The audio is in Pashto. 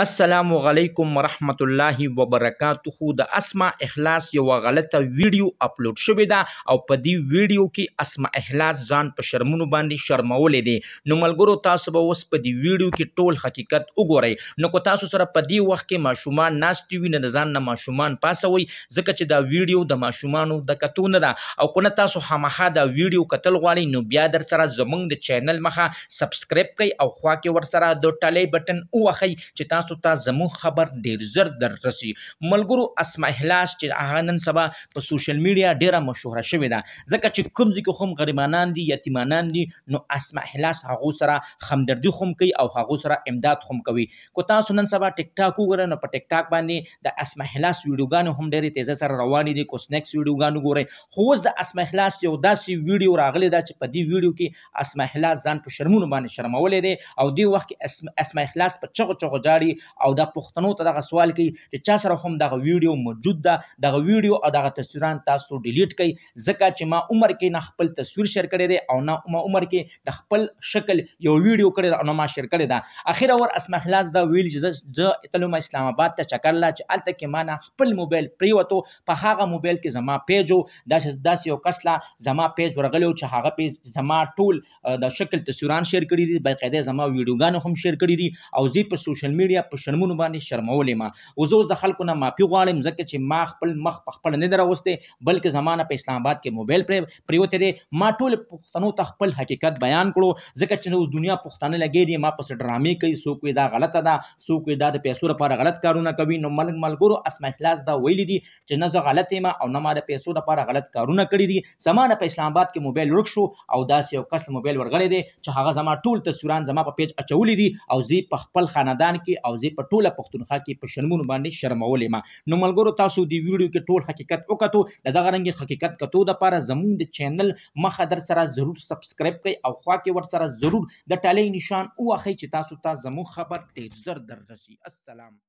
السلام علیکم ورحمت الله وبرکاتہ د اسماء اخلاص یو غلطه ویډیو اپلوډ شوې ده او په دې ویډیو کې اسماء اخلاص ځان په شرمونو باندې شرمولې دي نو ملګرو تاسو به اوس په دې ویډیو کې ټول حقیقت وګورئ نو کو تاسو سره په دې وخت کې ماشومان ناشتي وي نه ځان نه ماشومان پاسوي ځکه چې دا ویډیو د ماشومانو د کتون ده او کنه تاسو همخا دا ویډیو کتل غواړئ نو بیا در سره زمونږ د چینل مخه سبسکرایب کړئ او خوا کې ور سره د ټلې بٹن ووخی چې تاسو تاسو ته زموږ خبر ډیر زر در رسي ملګرو اسماء هلاس چې هغه نن سبا په سوشل میډیا ډیره مشهوره شوې ده ځکه چې کوم ځکه هم غریبانان دي یتیمانان دي نو اسماء هلاس هغه سره همدردي هم کوي او هغه سره امداد هم کوي کو تاسو نن سبا ټیک ټاک وګورئ نو په ټیک ټاک باندې د اسماء هلاس ویډیوګانو هم ډیره تیزه سره روانې دي کو سنیکس ویډیوګانو ګورئ خو اوس د اسماء هلاس یو داسې ویډیو راغلی دا چې په دې ویډیو کې اسماء هلاس ځان په شرمونو باندې شرمولې دي او دې وخت کې اسماء هلاس په چغو چغو جاړي کوي او د پښتنو ته دغه سوال کوي چې چا سره هم دغه ویډیو موجود ده دغه ویډیو او دغه تصویران تاسو ډیلیټ کړئ ځکه چې ما عمر کې نه خپل تصویر شیر کړی دی او نه ما عمر کې د خپل شکل یو ویډیو کړی او نه ما شیر کړی ده اخیره ور اسمه خلاص دا ویل چې زه اتلوم اسلام آباد ته چکر لا چې الته کې ما نه خپل موبایل پریوتو په هغه موبایل کې زما پیجو داسې داسې یو کس لا زما پیج ورغلی چې هغه پیج زما ټول د شکل تصویران شیر کړی دي باقاعده زما ویډیوګان هم شیر کړی دي او زی په سوشل میډیا بیا په شرمونو باندې شرمولې ما وزوس د خلکو نه معافي غواړم ځکه چې ما خپل مخ په خپل نه دروسته بلکې زمانہ په اسلام آباد کې موبایل پر پریوته دي ما ټول پښتنو ته خپل حقیقت بیان کړو ځکه چې اوس دنیا پښتانه لګېږي ما په ډرامې کوي څوک دا غلطه ده څوک دا د پیسو لپاره غلط کارونه کوي نو ملک ملګرو اسمه اخلاص دا ویل دي چې نه زه غلط یم او نه ما د پیسو لپاره غلط کارونه کړی دي زمانہ په اسلام آباد کې موبایل ورک شو او داسې یو کس موبایل ورغړی دی چې هغه زما ټول تصویران زما په پیج اچولې دي او زی په خپل خاندان کې او او زه په ټوله پښتونخوا کې په شرمونو باندې شرمولې ما نو ملګرو تاسو دی ویډیو کې ټول حقیقت وکړو دغه رنګ حقیقت کتو د لپاره زموږ د چینل مخه در سره ضرور سبسکرایب کړئ او خوا کې ور سره ضرور د ټالۍ نشان او اخی چې تاسو ته زموږ خبر ډیر زر دررسي السلام